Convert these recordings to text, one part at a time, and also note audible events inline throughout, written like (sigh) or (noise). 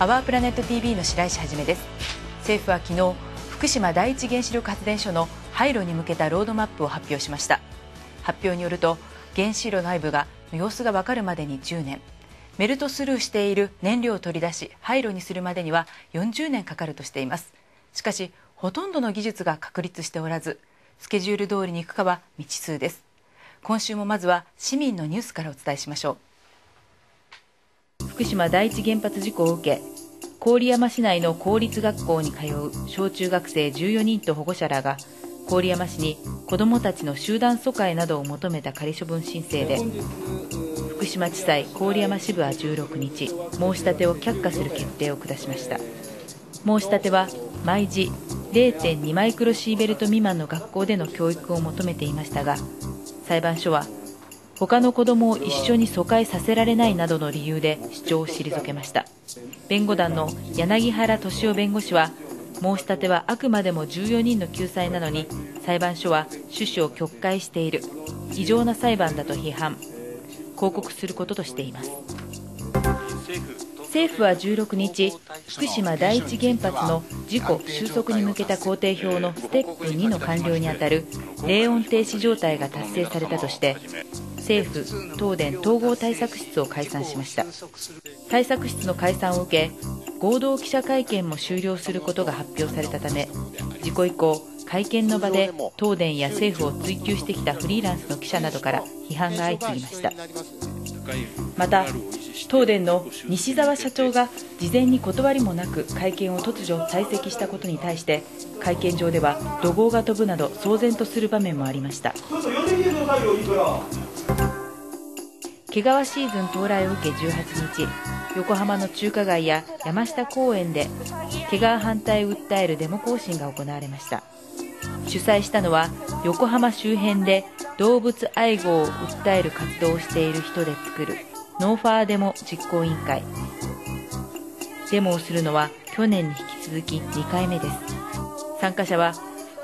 アワープラネット TV の白石はです政府は昨日福島第一原子力発電所の廃炉に向けたロードマップを発表しました発表によると原子炉内部が様子が分かるまでに10年メルトスルーしている燃料を取り出し廃炉にするまでには40年かかるとしていますしかしほとんどの技術が確立しておらずスケジュール通りに行くかは未知数です今週もまずは市民のニュースからお伝えしましょう福島第一原発事故を受け郡山市内の公立学校に通う小中学生14人と保護者らが郡山市に子どもたちの集団疎開などを求めた仮処分申請で島地裁郡山支部は16日申し立てを却下する決定を下しました申し立ては毎時0.2マイクロシーベルト未満の学校での教育を求めていましたが裁判所は他の子供を一緒に疎開させられないなどの理由で主張を退けました弁護団の柳原俊夫弁護士は申し立てはあくまでも14人の救済なのに裁判所は趣旨を曲解している異常な裁判だと批判報告することとしています政府は16日福島第一原発の事故収束に向けた工程表のステップ2の完了にあたる冷温停止状態が達成されたとして政府東電統合対策室を解散しました対策室の解散を受け合同記者会見も終了することが発表されたため事故以降会見の場で東電や政府を追及してきたフリーランスの記者などから批判が相次ぎましたまた東電の西澤社長が事前に断りもなく会見を突如退席したことに対して会見場では怒号が飛ぶなど騒然とする場面もありました毛皮シーズン到来を受け18日横浜の中華街や山下公園で毛皮反対を訴えるデモ行進が行われました主催したのは横浜周辺で動物愛護を訴える活動をしている人で作るノーファーデモ実行委員会デモをするのは去年に引き続き2回目です参加者は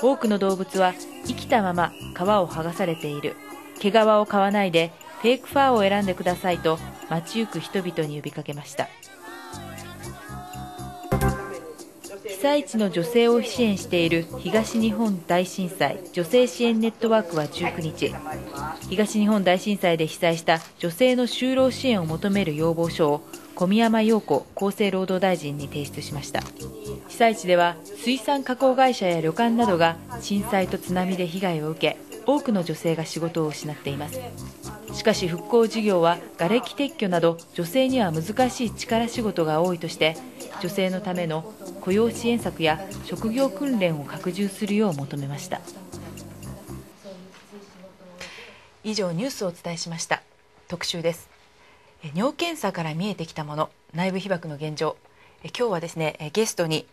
多くの動物は生きたまま皮を剥がされている毛皮を買わないでフェイクファーを選んでくださいと街行く人々に呼びかけました災地の女性を支援している東日本大震災女性支援ネットワークは19日東日本大震災で被災した女性の就労支援を求める要望書を小宮山陽子厚生労働大臣に提出しました被災地では水産加工会社や旅館などが震災と津波で被害を受け多くの女性が仕事を失っていますしかし復興事業は瓦礫撤去など女性には難しい力仕事が多いとして女性のための雇用支援策や職業訓練を拡充するよう求めました以上ニュースをお伝えしました特集です尿検査から見えてきたもの内部被曝の現状今日はですねゲストに、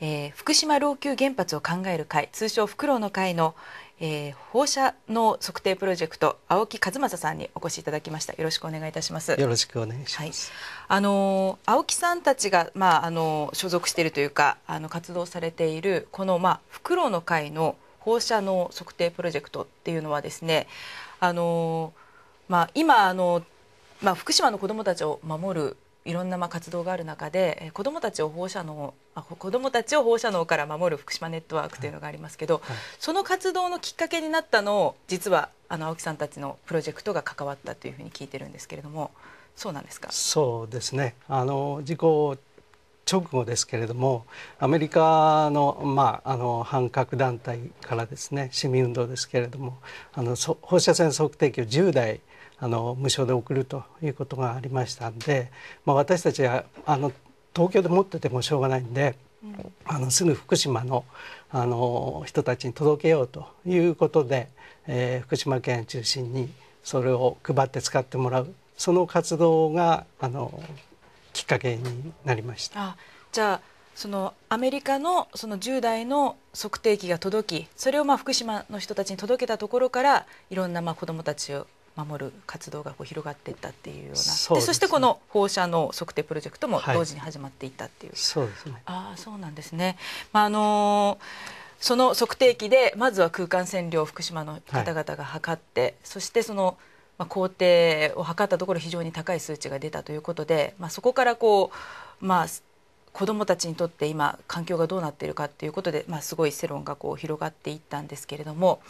えー、福島老朽原発を考える会通称フクロウの会の、えー、放射の測定プロジェクト青木和正さんにお越しいただきましたよろしくお願いいたしますよろしくお願いします、はい、あの青木さんたちがまああの所属しているというかあの活動されているこのまあフクロウの会の放射能測定プロジェクトっていうのはですねあのまあ今あのまあ福島の子どもたちを守るいろんなまあ活動がある中で子どもたちを放射能あ子どもたちを放射能から守る福島ネットワークというのがありますけど、はい、その活動のきっかけになったのを実はあの青木さんたちのプロジェクトが関わったというふうに聞いてるんですけれどもそうなんですかそうですねあの事故直後ですけれどもアメリカの,、まあ、あの反核団体からですね市民運動ですけれどもあの放射線測定器を10台あの無償で送るということがありましたんで、まあ、私たちはあの東京で持っててもしょうがないんで。あのすぐ福島のあの人たちに届けようということで、えー、福島県中心にそれを配って使ってもらうその活動があのきっかけになりました。じゃあそのアメリカのその10代の測定器が届きそれをまあ福島の人たちに届けたところからいろんなまあ子どもたちを守る活動がこう広がっていったっていうようなそで、ね、そしてこの放射能測定プロジェクトも同時に始まっていったっていう、はい、そうですねあそうなんですね、まああのー、その測定器でまずは空間線量を福島の方々が測って、はい、そしてそのまあ、工程を測ったところ非常に高い数値が出たということで、まあ、そこからこう、まあ、子どもたちにとって今環境がどうなっているかということで、まあ、すごい世論がこう広がっていったんですけれども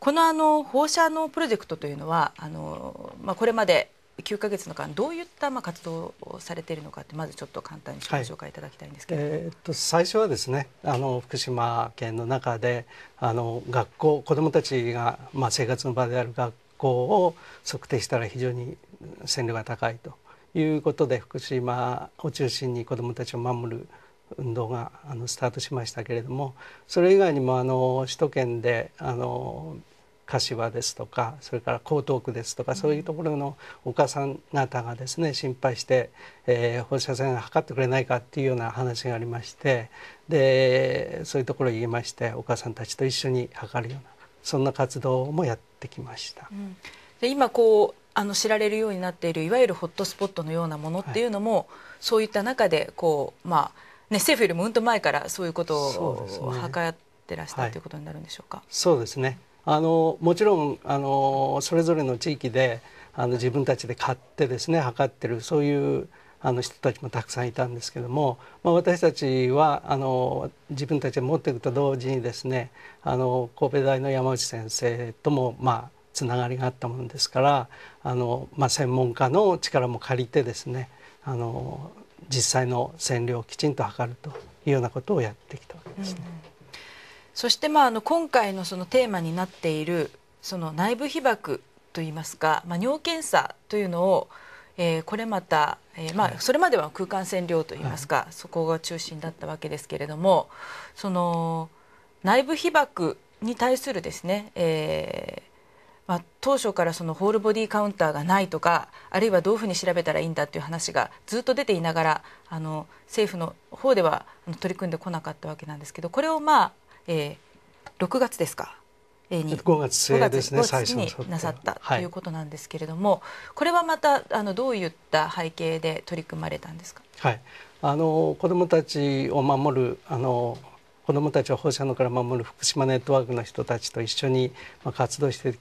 このあの放射能プロジェクトというのはあの、まあ、これまで9か月の間どういったまあ活動をされているのかってまずちょっと簡単にご紹介いただきたいんですけど、はい、えー、っと最初はですねあの福島県の中であの学校子どもたちが、まあ、生活の場である学校を測定したら非常に線量が高いということで福島を中心に子どもたちを守る運動があのスタートしましたけれどもそれ以外にもあの首都圏であの柏ですとかそれから江東区ですとかそういうところのお母さん方がですね心配して、えー、放射線を測ってくれないかっていうような話がありましてでそういうところに言いましてお母さんたちと一緒に測るようなそんな活動もやってきました。うん、で今こうあの知られるようになっているいわゆるホットスポットのようなものっていうのも、はい、そういった中でこう、まあね、政府よりもうんと前からそういうことを図ってらした、ね、いうことになるんでしょうか。はい、そうですねあのもちろんあのそれぞれの地域であの自分たちで買ってですね測ってるそういうあの人たちもたくさんいたんですけども、まあ、私たちはあの自分たちで持っていくと同時にですねあの神戸大の山内先生ともまあつながりがあったものですからあの、まあ、専門家の力も借りてですねあの実際の線量をきちんと測るというようなことをやってきたわけですね。うん、そしてまああの今回のそのテーマになっているその内部被曝といいますか、まあ、尿検査というのをえー、これまた、えー、まあ、それまでは空間占領といいますか、はい、そこが中心だったわけですけれどもその内部被爆に対するですね、えーまあ、当初からそのホールボディカウンターがないとかあるいはどういうふうに調べたらいいんだという話がずっと出ていながらあの政府の方では取り組んでこなかったわけなんですけどこれを、まあえー、6月ですか5月末ですね最初になさったということなんですけれども、これはまたあのどういった背景で取り組まれたんですか。はい、あの子どもたちを守るあの子どもたちを放射能から守る福島ネットワークの人たちと一緒に活動して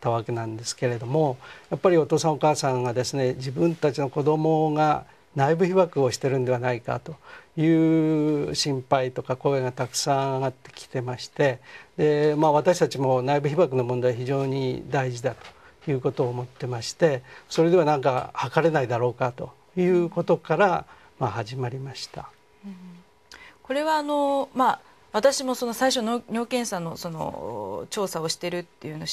たわけなんですけれどもやっぱりお父さんお母さんがですね自分たちの子どもが内部被爆をしてるんではないかという心配とか声がたくさん上がってきてましてで、まあ、私たちも内部被爆の問題非常に大事だということを思ってましてそれではなんか測れないだろうかということから、まあ、始まりました。これはあの、まあ私もその最初の尿検査のその調査をしてるっていうの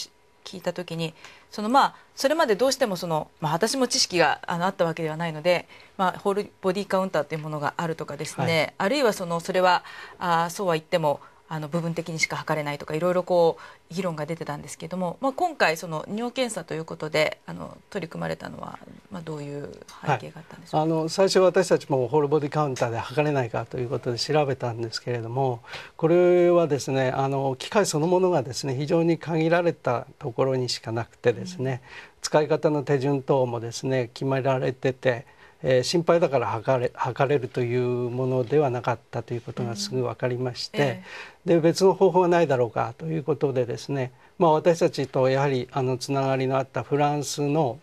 聞いた時にそのまあそれまでどうしてもその、まあ、私も知識があのあったわけではないので、まあ、ホールボディカウンターというものがあるとかですね、あるいはそのそれはあそうは言ってもあの部分的にしか測れないとかいろいろこう議論が出てたんですけども、まあ、今回その尿検査ということであの取り組まれたのは、まあ、どういう背景があったんでしょう、はい、あの最初私たちもホールボディカウンターで測れないかということで調べたんですけれどもこれはですねあの機械そのものがですね非常に限られたところにしかなくてですね、うん、使い方の手順等もですね決められててえー、心配だから測れ測れるというものではなかったということがすぐ分かりまして、うん、で別の方法はないだろうかということでですね、まあ、私たちとやはりあのつながりのあったフランスの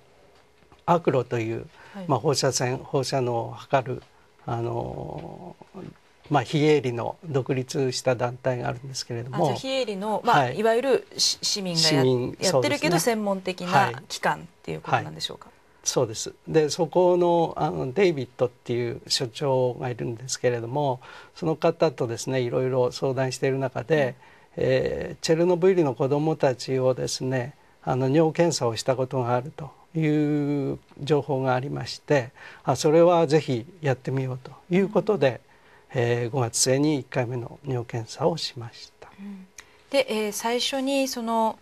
アクロという、はい、まあ、放射線放射能を測るあのまあ、非営利の独立した団体があるんですけれども非営利の、まあ、はい、いわゆる市民がやってるけど、ね、専門的な機関っていうことなんでしょうか。はいそうですでそこのあのデイビッドっていう所長がいるんですけれどもその方とですねいろいろ相談している中で、えー、チェルノブイリの子どもたちをですねあの尿検査をしたことがあるという情報がありましてあそれはぜひやってみようということで、うん、えー、5月末に1回目の尿検査をしました。うん、で、えー、最初にその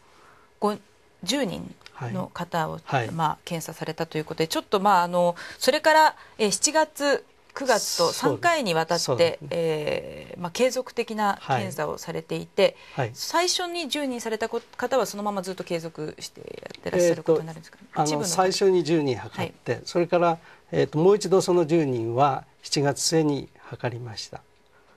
10人の方を、はい、まあ、検査されたということで、ちょっと、まあ、あのそれから、えー、7月、9月と3回にわたって、ねえー、まあ、継続的な検査をされていて、はいはい、最初に10人された方はそのままずっと継続してやってらっしゃることになるんですか、ね、えー、最初に10人測って、はい、それから、えーと、ともう一度その10人は7月末に測りました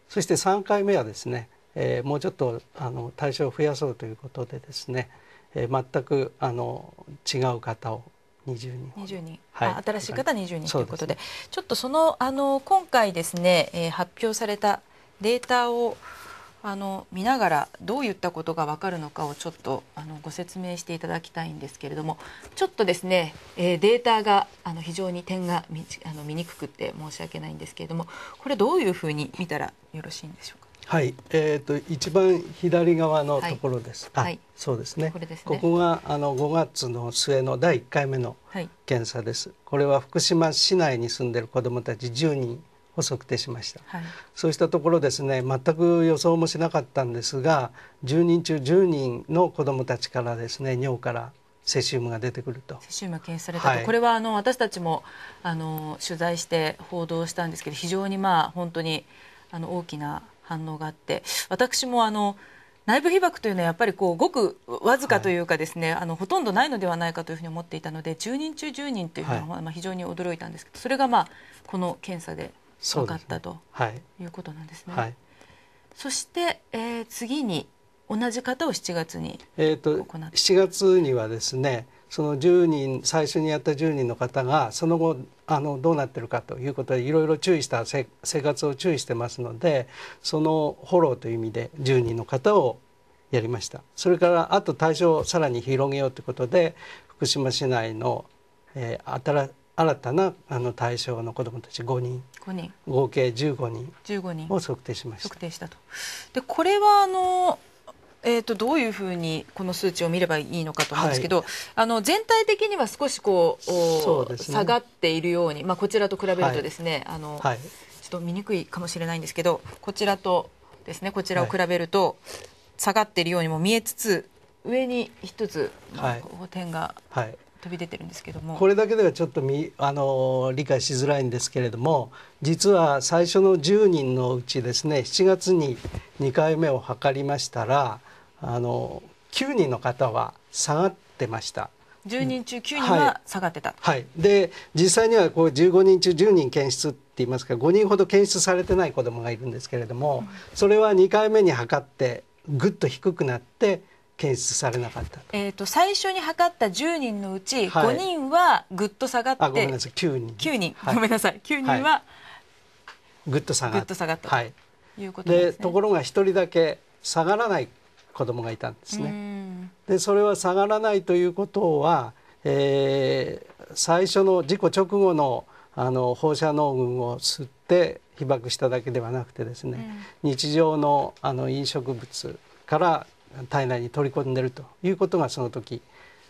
そして3回目はですね、えー、もうちょっとあの対象を増やそうということでですねえー、全くあの違う方を20人 ,20 人、はい、新しい方20人ということで、ね、ちょっとそのあの今回ですね、えー、発表されたデータをあの見ながらどういったことがわかるのかをちょっとあのご説明していただきたいんですけれどもちょっとですね、えー、データがあの非常に点が見あの見にくくて申し訳ないんですけれどもこれどういうふうに見たらよろしいんでしょうか。はい、えっ、ー、と一番左側のところです。はい、そうですね。こ、ね、こがあの5月の末の第一回目の検査です。はい、これは福島市内に住んでる子どもたち10人を測定しました、はい、そうしたところですね全く予想もしなかったんですが10人中10人の子どもたちからですね尿からセシウムが出てくるとセシウムが検出されたと、はい、これはあの私たちもあの取材して報道したんですけど非常にまあ本当にあの大きな反応があって私もあの内部被曝というのはやっぱりこうごくわずかというかですね、はい、あのほとんどないのではないかというふうに思っていたので10人中10人というのは、まあ、非常に驚いたんですけど、はい、それがまあこの検査で分かったと、ねはい、いうことなんですね。そして、えー、次に同じ方を7月に行っえと、と7月にはですねその10人最初にやった10人の方がその後あのどうなってるかということでいろいろ注意した生活を注意してますのでそのフォローという意味で10人の方をやりましたそれからあと対象をさらに広げようということで福島市内の、えー、新たなあの対象の子どもたち5人 ,5 人合計15人を測定しました。測定したとでこれはあのえーと、どういうふうにこの数値を見ればいいのかと思うんですけど、はい、あの全体的には少しこう、ね、下がっているように、まあ、こちらと比べるとですね、はい、あの、はい、ちょっと見にくいかもしれないんですけどこちらとですねこちらを比べると、下がっているようにも見えつつ上に一つ、まあ、点が飛び出てるんですけども、これだけではちょっとみあの理解しづらいんですけれども実は最初の10人のうちですね7月に2回目を測りましたら。あの9人の方は下がってました。10人中9人は下がってた、はい、はい、で実際にはこう15人中10人検出って言いますか5人ほど検出されてない子どもがいるんですけれども、それは2回目に測ってぐっと低くなって検出されなかったえーと、最初に測った10人のうち5人はぐっと下がって、はい、ごめんなさい9人9人、はい、ごめんなさい9人は、ぐっと下がったと、はい、いうことです、ね、でところが1人だけ下がらない子供がいたんですね。でそれは下がらないということは、えー、最初の事故直後のあの放射能群を吸って被爆しただけではなくてですね、うん、日常のあの飲食物から体内に取り込んでるということがその時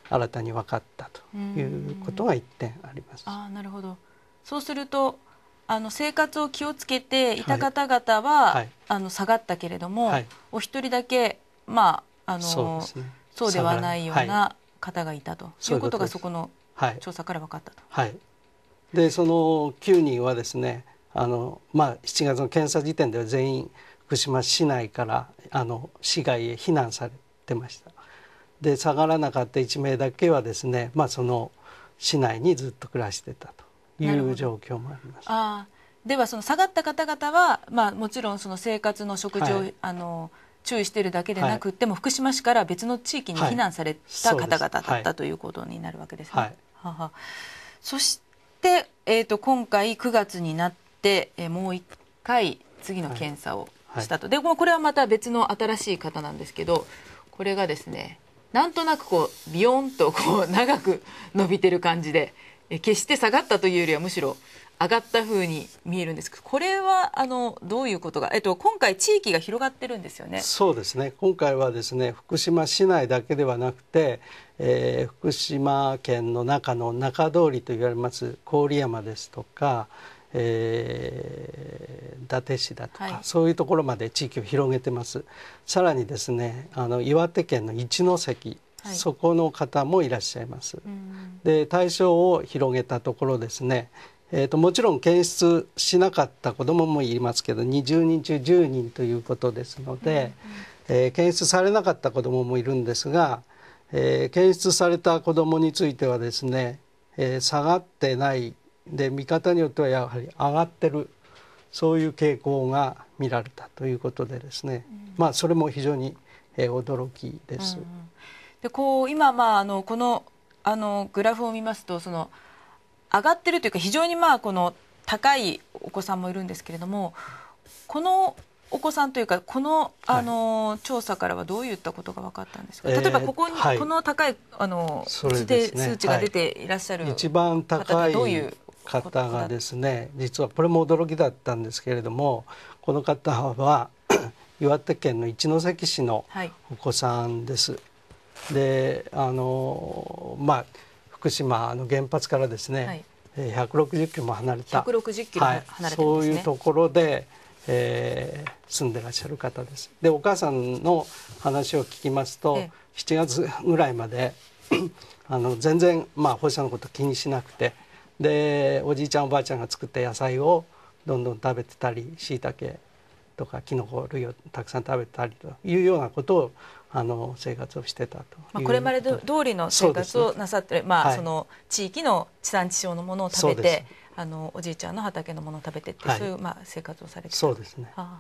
新たに分かったということが一点あります。あなるほどそうするとあの生活を気をつけていた方々は、はいはい、あの下がったけれども、はい、お一人だけまああのそうではないような方がいたということがそこの調査から分かったと。はい、でその9人はですねあの、まあ、7月の検査時点では全員福島市内からあの市外へ避難されてました。で下がらなかった1名だけはですね、まあ、その市内にずっと暮らしてたという状況もあります。あではその下がった方々は、まあ、もちろんその生活の食事を、はい、あの注意しているだけでなくても、福島市から別の地域に避難された方々だったということになるわけですね。はいははそして、えーと、今回9月になって、えー、もう1回次の検査をしたと、はい、でもこれはまた別の新しい方なんですけどこれがですねなんとなくこうビヨンとこう長く伸びてる感じで、えー、決して下がったというよりはむしろ上がったふうに見えるんですこれはあのどういうことが、えっと、今回地域が広がってるんですよねそうですね今回はですね福島市内だけではなくて、えー、福島県の中の中通りと言われます郡山ですとか、えー、伊達市だとか、はい、そういうところまで地域を広げてますさらにですねあの岩手県の一ノ関はい、そこの方もいらっしゃいます。で対象を広げたところですね、えーと、もちろん検出しなかった子どももいますけど20人中10人ということですので、うんうん、えー、検出されなかった子どももいるんですが、えー、検出された子どもについてはですね、えー、下がってないで見方によってはやはり上がってるそういう傾向が見られたということでですね、うん、まあそれも非常に、えー、驚きです。うんうん、でこう今、まあ、あのこのあのグラフを見ますとその上がってるというか非常にまあこの高いお子さんもいるんですけれどもこのお子さんというかこのあの、調査からはどういったことが分かったんですか、例えばここに、えーはい、この高いあの、ね、数値が出ていらっしゃる、はい、一番高い方がですね実はこれも驚きだったんですけれどもこの方は (clears throat) 岩手県の一関市のお子さんです。であのまあ福島の原発からですね、はい、160キロも離れた160キロ離れてすね、はい、そういうところで、えー、住んでらっしゃる方です。でお母さんの話を聞きますと、ええ、7月ぐらいまで (clears throat) あの全然、まあ、放射のこと気にしなくてでおじいちゃんおばあちゃんが作った野菜をどんどん食べてたりしいたけとかきのこ類をたくさん食べたりというようなことをあの生活をしてたとまあ、これまで通りの生活をなさって、ね、まあ、はい、その地域の地産地消のものを食べてあのおじいちゃんの畑のものを食べてって、はい、そういう、まあ、生活をされてそうですねあ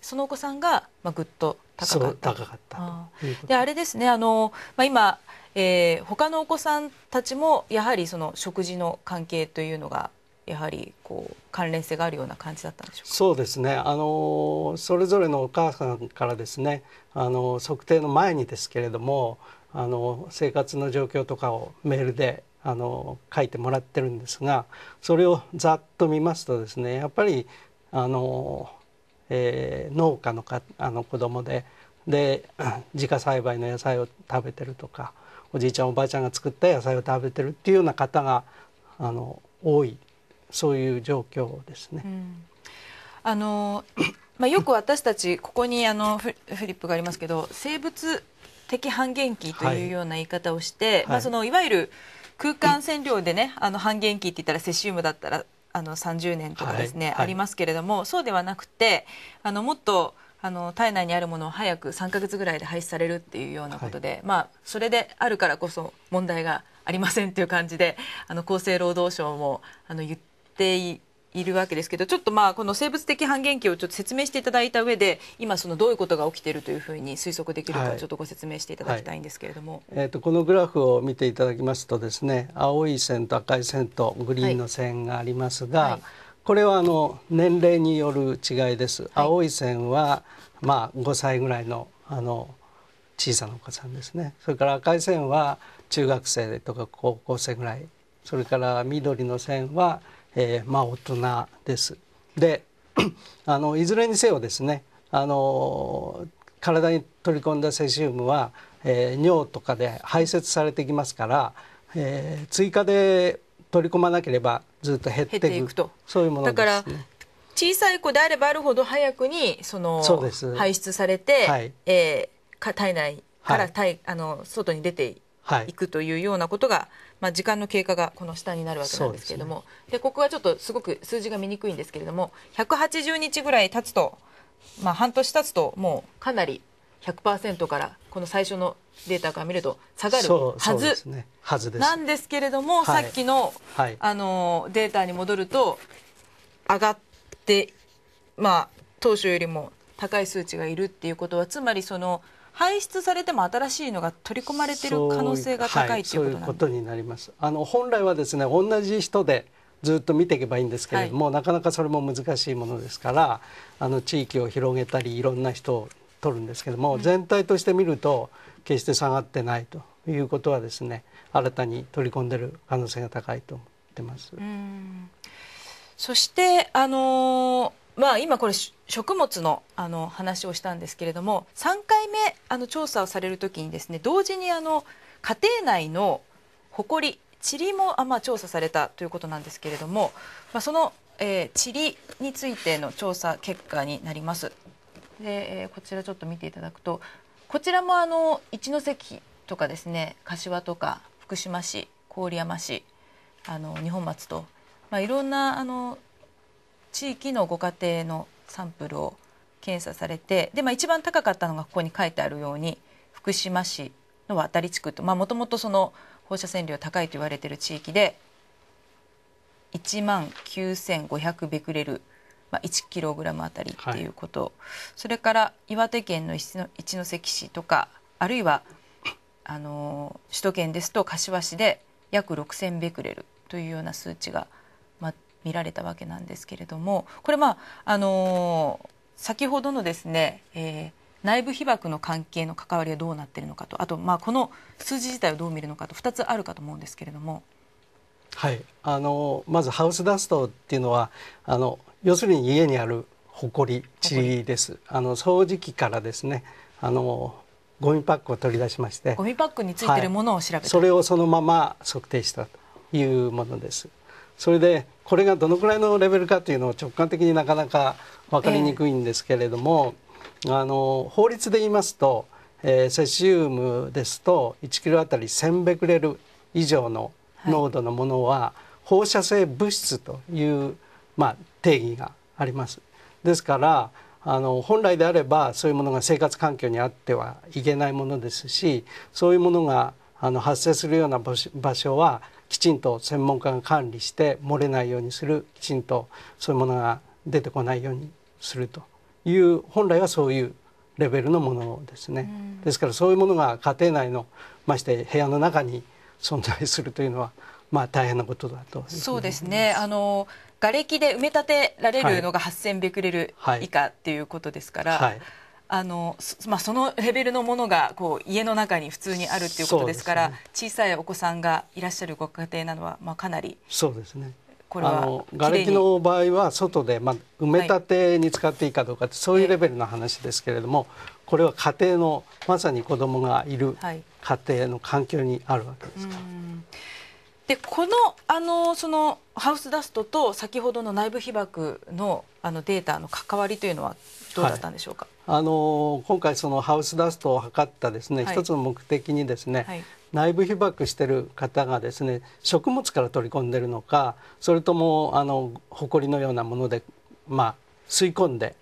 そのお子さんが、まあ、ぐっと高かった高かったであれですねあの、まあ、今、えー、他のお子さんたちもやはりその食事の関係というのがやはりこう関連性があるような感じだったんでしょうかそうですねあのそれぞれのお母さんからですねあの測定の前にですけれどもあの生活の状況とかをメールであの書いてもらってるんですがそれをざっと見ますとですねやっぱりあの、えー、農家のかあの子供でで (clears throat) 自家栽培の野菜を食べてるとかおじいちゃんおばあちゃんが作った野菜を食べてるっていうような方があの多いそういう状況ですね。あの (clears throat) まあ、よく私たちここにあのフリップがありますけど生物的半減期というような言い方をして、い、まあ、そのいわゆる空間線量でねあの半減期って言ったらセシウムだったらあの30年とかですね、はいはい、ありますけれどもそうではなくてあのもっとあの体内にあるものを早く3か月ぐらいで廃止されるっていうようなことで、はい、まあ、それであるからこそ問題がありませんという感じであの厚生労働省もあの言ってっていいるわけですけどちょっとまあこの生物的半減期をちょっと説明していただいた上で今そのどういうことが起きているというふうに推測できるかちょっとご説明していただきたいんですけれども、はいはい、えーと、このグラフを見ていただきますとですね青い線と赤い線とグリーンの線がありますが、はい、これはあの年齢による違いです。青い線はまあ5歳ぐらいのあの小さなお子さんですねそれから赤い線は中学生とか高校生ぐらいそれから緑の線はえー、まあ大人です。で (clears throat) あのいずれにせよですねあの体に取り込んだセシウムは、えー、尿とかで排泄されてきますから、えー、追加で取り込まなければずっと減っていくとそういうもの、ね、だから小さい子であればあるほど早くにその排出されて、はい、えー、体内から体、はい、あの外に出ていくというようなことが、はい、まあ、時間の経過がこの下になるわけなんですけれどもで、ね、ここはちょっとすごく数字が見にくいんですけれども180日ぐらい経つと、まあ、半年経つともうかなり100%からこの最初のデータから見ると下がるはず,、はずなんですけれども、はい、さっきのはい、あのデータに戻ると上がって、まあ、当初よりも高い数値がいるっていうことはつまりその。排出されても新しいのが取り込まれている可能性が高いということになります。あの本来はですね、同じ人でずっと見ていけばいいんですけれども、はい、なかなかそれも難しいものですから、あの地域を広げたりいろんな人を取るんですけども、うん、全体として見ると決して下がってないということはですね、新たに取り込んでる可能性が高いと思ってます。そしてあのーまあ、今これ食物のあの話をしたんですけれども3回目あの調査をされる時にですね同時にあの家庭内のほこり塵もあ、まあ、調査されたということなんですけれども、まあ、その、えー、塵についての調査結果になります。で、えー、こちらちょっと見ていただくとこちらもあの一関とかですね柏とか福島市郡山市あの二本松と、まあ、いろんなあの地域のご家庭のサンプルを検査されてで、まあ、一番高かったのがここに書いてあるように福島市の渡地区ともともとその放射線量高いと言われている地域で1万9500ベクレル、まあ、1キログラムあたりっていうこと、はい、それから岩手県の一関市とかあるいはあの首都圏ですと柏市で約6000ベクレルというような数値が。見られたわけなんですけれどもこれまああのー、先ほどのですね、えー、内部被曝の関係の関わりはどうなっているのかとあと、まあ、この数字自体をどう見るのかと2つあるかと思うんですけれども。はいあのまずハウスダストっていうのはあの要するに家にあるほこり塵ですあの掃除機からですねあのゴミパックを取り出しましてゴミパックについてるものを調べ、はい、それをそのまま測定したというものですそれでこれがどのくらいのレベルかというのを直感的になかなか分かりにくいんですけれども、えー、あの法律で言いますと、えー、セシウムですと1キロあたり1000ベクレル以上の濃度のものは放射性物質という、まあ、定義があります。ですからあの本来であればそういうものが生活環境にあってはいけないものですしそういうものがあの発生するような場所はきちんと専門家が管理して漏れないようにするきちんとそういうものが出てこないようにするという本来はそういうレベルのものですね、ですからそういうものが家庭内のまして部屋の中に存在するというのはまあ大変なことだとそうですねあの瓦礫で埋め立てられるのが8000ベクレル以下っていうことですから、はいあのそ,、まあ、そのレベルのものがこう家の中に普通にあるということですから、ね、小さいお子さんがいらっしゃるご家庭なのは、まあ、かなりそうですねこれはあの瓦礫の場合は外で、まあ、埋め立てに使っていいかどうかって、はい、そういうレベルの話ですけれども、これは家庭のまさに子どもがいる家庭の環境にあるわけですから。はいでこのあのそのハウスダストと先ほどの内部被曝のあのデータの関わりというのはどうだったんでしょうか、あの今回そのハウスダストを測ったですね、はい、一つの目的にですね、はい、内部被曝してる方がですね食物から取り込んでるのかそれともあの埃のようなもので、まあ、吸い込んで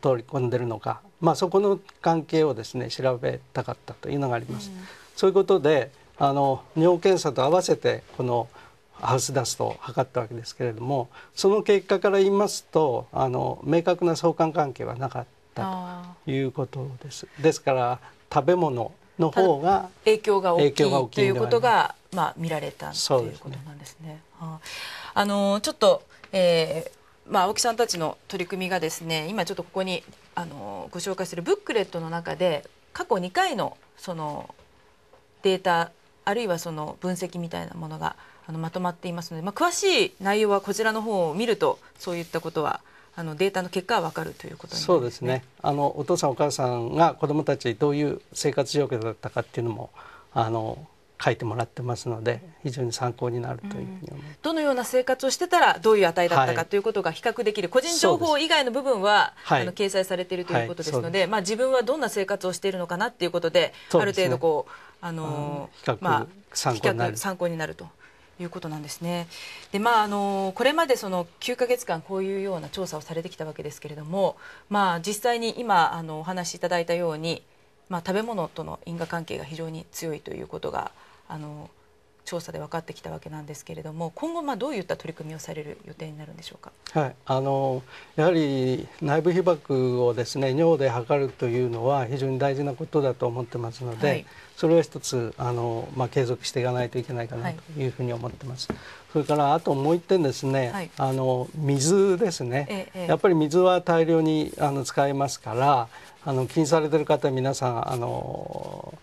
取り込んでるのか、はい、まあ、そこの関係をですね調べたかったというのがあります。うん、そういうことであの尿検査と合わせてこのハウスダストを測ったわけですけれどもその結果から言いますとあの明確な相関関係はなかった。ったということです。ですから食べ物の方が影響が大きいということが、まあ、見られたということなんですね。すねあのちょっと、えーまあ、青木さんたちの取り組みがですね今ちょっとここにあのご紹介するブックレットの中で過去2回のそのデータあるいはその分析みたいなものがあのまとまっていますので、まあ、詳しい内容はこちらの方を見るとそういったことはあのデータの結果は分かるということ、ね、そうですねあのお父さんお母さんが子どもたちどういう生活状況だったかっていうのもあの書いてもらってますので非常に参考になるというふうに、うん、どのような生活をしてたらどういう値だったかということが比較できる、個人情報以外の部分は、はい、あの掲載されているということですのではい、まあ、自分はどんな生活をしているのかなっていうことで、ね、ある程度こうあの、うん、比較、まあ、参考になると。いうことなんですね。でまあ、あのこれまでその9か月間こういうような調査をされてきたわけですけれども、まあ、実際に今あのお話しいただいたように、まあ、食べ物との因果関係が非常に強いということがあの調査で分かってきたわけなんですけれども今後まあどういった取り組みをされる予定になるんでしょうか、はい、あのやはり内部被曝をですね尿で測るというのは非常に大事なことだと思ってますので、はい、それは一つあの、まあ、継続していかないといけないかなというふうに思ってます。はい、それからあともう一点ですね、はい、あの水ですね、ええ、やっぱり水は大量にあの使いますからあの気にされてる方皆さんあの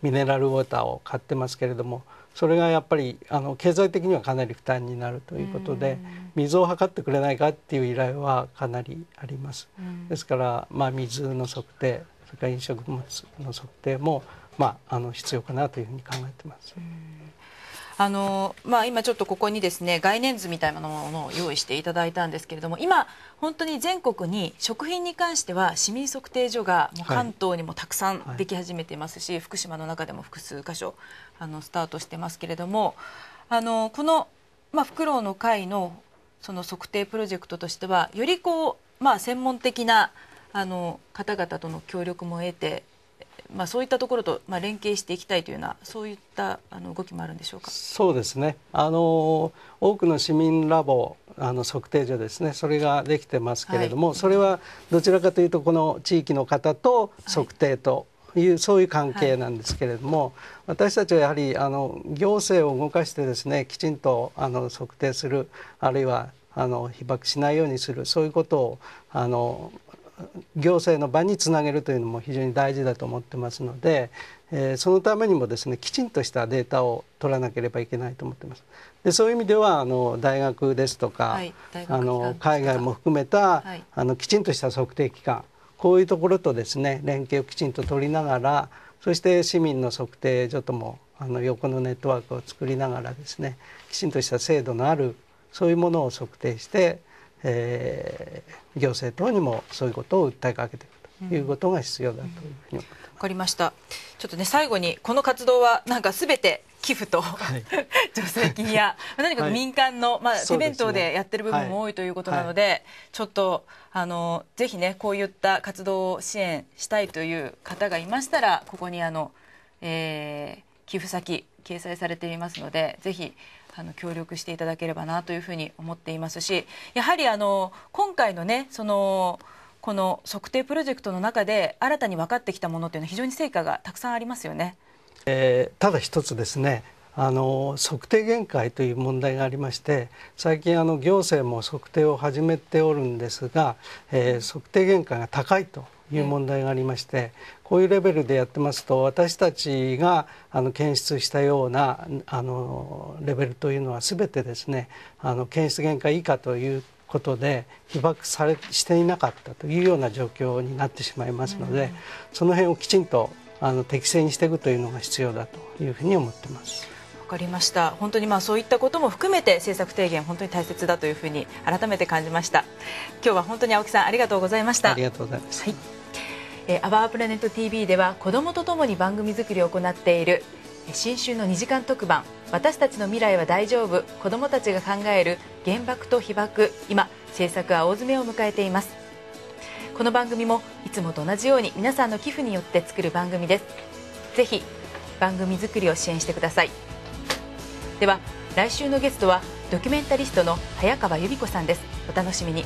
ミネラルウォーターを買ってますけれどもそれがやっぱりあの経済的にはかなり負担になるということで、水を測ってくれないかっていう依頼はかなりあります。ですから、まあ、水の測定それから飲食物の測定も、まあ、あの必要かなというふうに考えてます。あの、まあ、今ちょっとここにですね概念図みたいなものを用意していただいたんですけれども今本当に全国に食品に関しては市民測定所がもう関東にもたくさんでき始めていますし、はいはい、福島の中でも複数箇所あのスタートしてますけれどもあのこの、まあ、フクロウの会のその測定プロジェクトとしてはよりこう、まあ、専門的なあの方々との協力も得てまあ、そういったところと、まあ、連携していきたいというようなそういったあの動きもあるんでしょうかそうですねあの多くの市民ラボあの測定所ですねそれができてますけれども、はい、それはどちらかというとこの地域の方と測定と、はいうそういう関係なんですけれども、はい、私たちはやはりあの行政を動かしてですねきちんとあの測定するあるいはあの被爆しないようにするそういうことをあの行政の場につなげるというのも非常に大事だと思ってますので、えー、そのためにもですねきちんとしたデータを取らなければいけないと思ってます。でそういう意味ではあの大学ですとかはい、あの海外も含めた、はい、あのきちんとした測定機関こういうところとですね連携をきちんと取りながらそして市民の測定所ともあの横のネットワークを作りながらですねきちんとした制度のあるそういうものを測定してえー、行政等にもそういうことを訴えかけていくということが必要だというふうに思います。わかりました。ちょっとね最後にこの活動はなんかすべて寄付と、はい、(laughs) 助成金や何か民間の、はい、まあ、手弁当でやってる部分も多いということなので、はい、ちょっとあのぜひねこういった活動を支援したいという方がいましたらここにあの、えー、寄付先掲載されていますのでぜひあの協力していただければなというふうに思っていますしやはりあの今回のねそのこの測定プロジェクトの中で新たに分かってきたものというのは非常に成果がたくさんありますよね。えー、ただ一つですねあの測定限界という問題がありまして最近あの行政も測定を始めておるんですが、えー、測定限界が高いという問題がありまして、こういうレベルでやってますと私たちがあの検出したようなあのレベルというのは全てですねあの検出限界以下ということで被爆されしていなかったというような状況になってしまいますので、うん、その辺をきちんとあの適正にしていくというのが必要だというふうに思ってます。わかりました本当にまあそういったことも含めて政策提言本当に大切だというふうに改めて感じました今日は本当に青木さんありがとうございましたありがとうございました、はいえアワープラネット TV では子どもとともに番組作りを行っている新春の2時間特番「私たちの未来は大丈夫子どもたちが考える原爆と被爆」今制作は大詰めを迎えていますこの番組もいつもと同じように皆さんの寄付によって作る番組ですぜひ番組作りを支援してくださいでは来週のゲストはドキュメンタリストの早川由美子さんですお楽しみに